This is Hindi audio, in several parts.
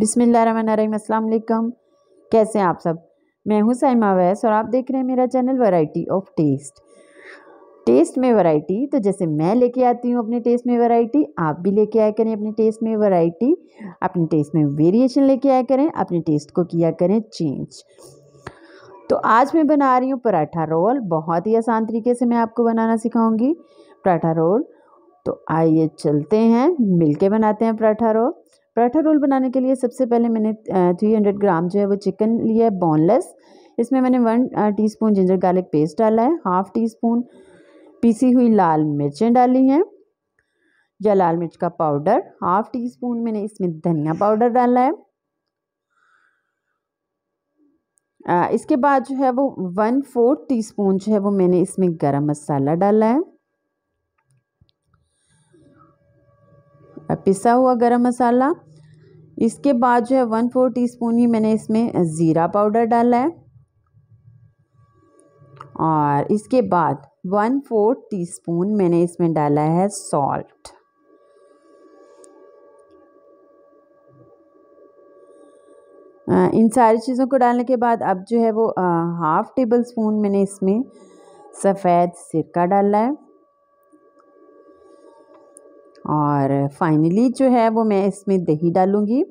बिसमीम अलकम कैसे हैं आप सब मैं हूं साइमा वैस और आप देख रहे हैं मेरा channel variety of taste taste में वैरायटी तो जैसे मैं लेके आती हूँ अपने टेस्ट में वैरायटी आप भी लेके आया करें अपने टेस्ट में वैरायटी अपने टेस्ट में वेरिएशन लेके आया करें अपने टेस्ट को किया करें चेंज तो आज मैं बना रही हूँ पराठा रोल बहुत ही आसान तरीके से मैं आपको बनाना सिखाऊंगी पराठा रोल तो आइए चलते हैं मिलके बनाते हैं पराठा रोल पराठा रोल बनाने के लिए सबसे पहले मैंने 300 ग्राम जो है वो चिकन लिया है बोनलेस इसमें मैंने one teaspoon ginger garlic paste डाला है हाफ़ टी स्पून पीसी हुई लाल मिर्चें डाली हैं या लाल मिर्च का पाउडर हाफ़ टी स्पून मैंने इसमें धनिया पाउडर डाला है इसके बाद जो है वो वन फोर्थ टी स्पून जो है वो मैंने इसमें गरम मसाला डाला है पिसा हुआ गरम मसाला इसके बाद जो है वन फोर टीस्पून ही मैंने इसमें ज़ीरा पाउडर डाला है और इसके बाद वन फोर टीस्पून मैंने इसमें डाला है सॉल्ट इन सारी चीज़ों को डालने के बाद अब जो है वो हाफ़ टेबल स्पून मैंने इसमें सफ़ेद सिरका डाला है और फाइनली जो है वो मैं इसमें दही डालूँगी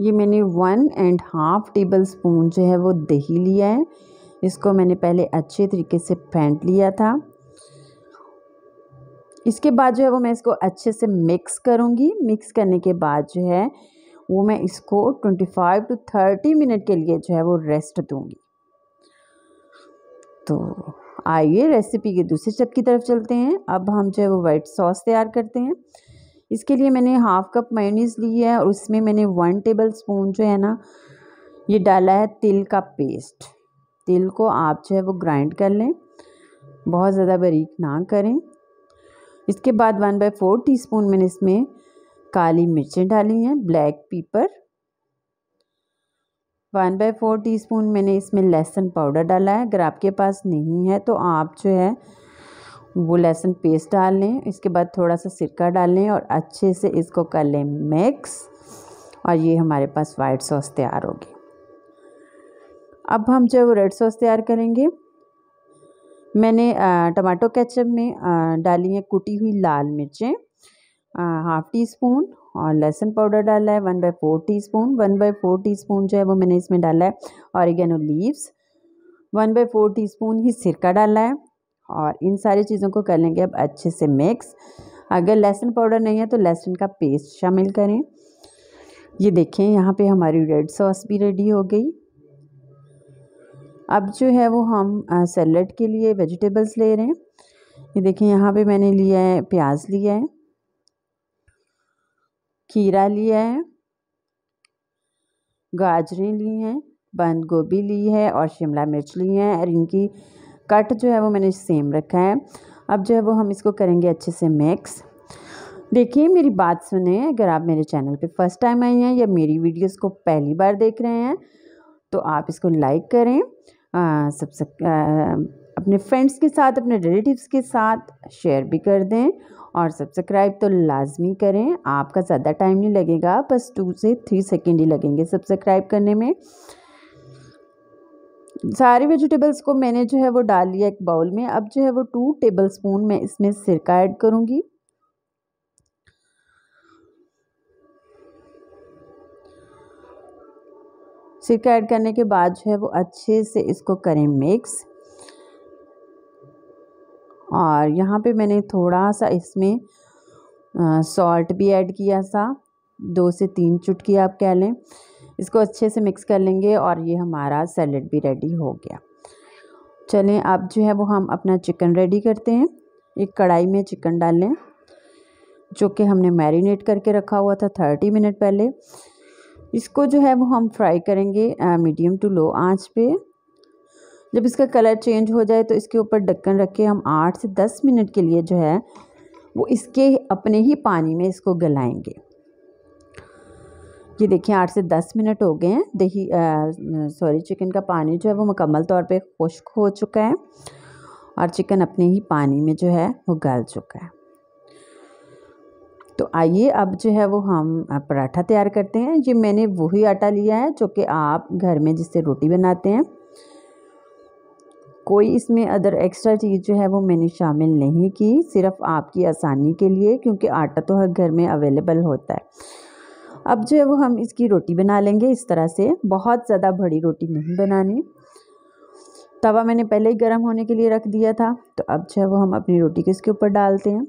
ये मैंने one and half tablespoon जो है वो दही लिया है इसको मैंने पहले अच्छे तरीके से फेंट लिया था इसके बाद जो है वो मैं इसको अच्छे से मिक्स करूँगी मिक्स करने के बाद जो है वो मैं इसको 25 टू 30 मिनट के लिए जो है वो रेस्ट दूँगी तो आइए रेसिपी के दूसरे स्टेप की तरफ चलते हैं अब हम जो है वो वाइट सॉस तैयार करते हैं इसके लिए मैंने हाफ़ कप मेयोनीज ली है और उसमें मैंने वन टेबल स्पून जो है ना ये डाला है तिल का पेस्ट तिल को आप जो है वो ग्राइंड कर लें बहुत ज़्यादा बारीक ना करें इसके बाद वन बाई फोर टी मैंने इसमें काली मिर्चें डाली हैं ब्लैक पीपर वन बाई फोर टी मैंने इसमें लहसुन पाउडर डाला है अगर आपके पास नहीं है तो आप जो है वो लहसुन पेस्ट डाल लें इसके बाद थोड़ा सा सिरका डाल लें और अच्छे से इसको कर लें मिक्स और ये हमारे पास वाइट सॉस तैयार होगी अब हम जो रेड सॉस तैयार करेंगे मैंने टमाटो केचप में डाली है कुटी हुई लाल मिर्चें हाफ़ टी स्पून और लहसुन पाउडर डाला है one by four teaspoon one by four teaspoon जो है वो मैंने इसमें डाला है और oregano leaves one by four teaspoon ही सिरका डाला है और इन सारी चीज़ों को कर लेंगे अब अच्छे से मिक्स अगर लहसुन पाउडर नहीं है तो लहसुन का पेस्ट शामिल करें ये देखें यहाँ पे हमारी रेड सॉस भी रेडी हो गई अब जो है वो हम सैलड के लिए वेजिटेबल्स ले रहे हैं ये देखें यहाँ पे मैंने लिया है प्याज लिया है खीरा लिया है गाजरें ली हैं बंद गोभी ली है और शिमला मिर्च ली है और इनकी कट जो है वो मैंने सेम रखा है अब जो है वो हम इसको करेंगे अच्छे से मिक्स देखिए मेरी बात सुने अगर आप मेरे चैनल पे फर्स्ट टाइम आई हैं या मेरी वीडियोस को पहली बार देख रहे हैं तो आप इसको लाइक करें सब्सक्राइब अपने फ्रेंड्स के साथ अपने रिलेटिव्स के साथ शेयर भी कर दें और सब्सक्राइब तो लाजमी करें आपका ज़्यादा टाइम नहीं लगेगा बस टू से थ्री सेकेंड ही लगेंगे सब्सक्राइब करने में सारे वेजिटेबल्स को मैंने जो है वो डाल लिया एक बाउल में अब जो है वो टू टेबल स्पून मैं इसमें सिरका ऐड करूँगी सिरका ऐड करने के बाद जो है वो अच्छे से इसको करें मिक्स और यहाँ पे मैंने थोड़ा सा इसमें सॉल्ट भी ऐड किया था दो से तीन चुटकी आप कह लें इसको अच्छे से मिक्स कर लेंगे और ये हमारा सैलड भी रेडी हो गया चलें अब जो है वो हम अपना चिकन रेडी करते हैं एक कढ़ाई में चिकन डाल लें जो कि हमने मैरिनेट करके रखा हुआ था थर्टी मिनट पहले इसको जो है वो हम फ्राई करेंगे मीडियम टू लो आंच पे जब इसका कलर चेंज हो जाए तो इसके ऊपर ढक्कन रख के हम आठ से दस मिनट के लिए जो है वो इसके अपने ही पानी में इसको गलाएंगे ये देखिए आठ से दस मिनट हो गए हैं दही सॉरी चिकन का पानी जो है वो मुकम्मल तौर पे खुश्क हो चुका है और चिकन अपने ही पानी में जो है वो गल चुका है तो आइए अब जो है वो हम पराठा तैयार करते हैं ये मैंने वही आटा लिया है जो कि आप घर में जिससे रोटी बनाते हैं कोई इसमें अदर एक्स्ट्रा चीज़ जो है वो मैंने शामिल नहीं की सिर्फ आपकी आसानी के लिए क्योंकि आटा तो हर घर में अवेलेबल होता है अब जो है वो हम इसकी रोटी बना लेंगे इस तरह से बहुत ज़्यादा बड़ी रोटी नहीं बनानी तवा मैंने पहले ही गर्म होने के लिए रख दिया था तो अब जो है वो हम अपनी रोटी के इसके ऊपर डालते हैं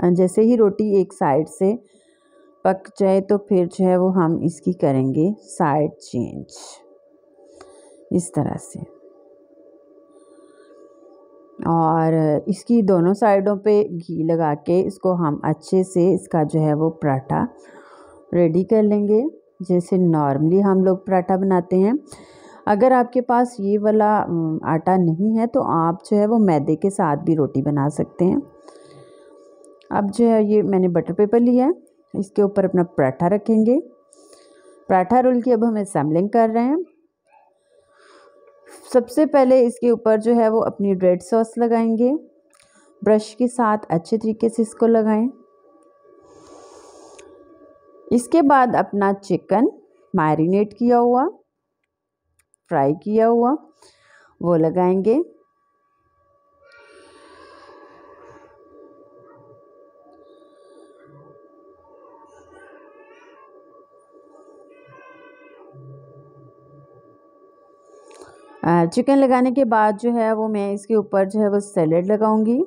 हाँ, जैसे ही रोटी एक साइड से पक जाए तो फिर जो है वो हम इसकी करेंगे साइड चेंज इस तरह से और इसकी दोनों साइडों पे घी लगा के इसको हम अच्छे से इसका जो है वो पराठा रेडी कर लेंगे जैसे नॉर्मली हम लोग पराठा बनाते हैं अगर आपके पास ये वाला आटा नहीं है तो आप जो है वो मैदे के साथ भी रोटी बना सकते हैं अब जो है ये मैंने बटर पेपर लिया है इसके ऊपर अपना पराठा रखेंगे पराठा रोल की अब हम असेंबलिंग कर रहे हैं सबसे पहले इसके ऊपर जो है वो अपनी रेड सॉस लगाएंगे ब्रश के साथ अच्छे तरीके से इसको लगाएं इसके बाद अपना चिकन मैरिनेट किया हुआ फ्राई किया हुआ वो लगाएंगे चिकन लगाने के बाद जो है वो मैं इसके ऊपर जो है वो सैलड लगाऊंगी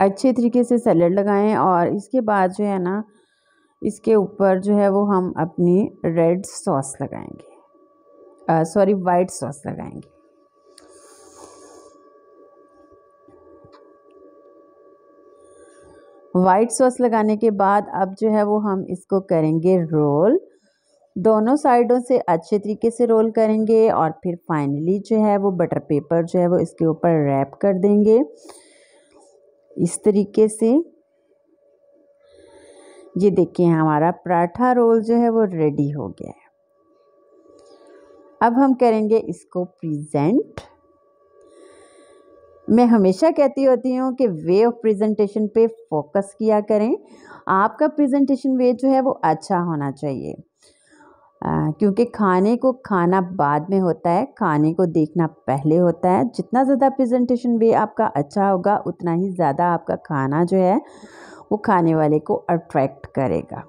अच्छे तरीके से सैलड लगाएं और इसके बाद जो है ना इसके ऊपर जो है वो हम अपनी रेड सॉस लगाएंगे सॉरी वाइट सॉस लगाएंगे वाइट सॉस लगाने के बाद अब जो है वो हम इसको करेंगे रोल दोनों साइडों से अच्छे तरीके से रोल करेंगे और फिर फाइनली जो है वो बटर पेपर जो है वो इसके ऊपर रैप कर देंगे इस तरीके से ये देखिए हमारा पराठा रोल जो है वो रेडी हो गया है अब हम करेंगे इसको प्रेजेंट मैं हमेशा कहती होती हूँ कि वे ऑफ प्रेजेंटेशन पे फोकस किया करें आपका प्रेजेंटेशन वे जो है वो अच्छा होना चाहिए क्योंकि खाने को खाना बाद में होता है खाने को देखना पहले होता है जितना ज़्यादा प्रेजेंटेशन भी आपका अच्छा होगा उतना ही ज़्यादा आपका खाना जो है वो खाने वाले को अट्रैक्ट करेगा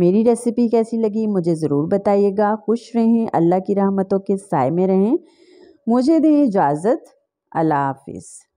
मेरी रेसिपी कैसी लगी मुझे ज़रूर बताइएगा खुश रहें अल्लाह की रहमतों के साय में रहें मुझे दें इजाज़त अल्लाह हाफिज़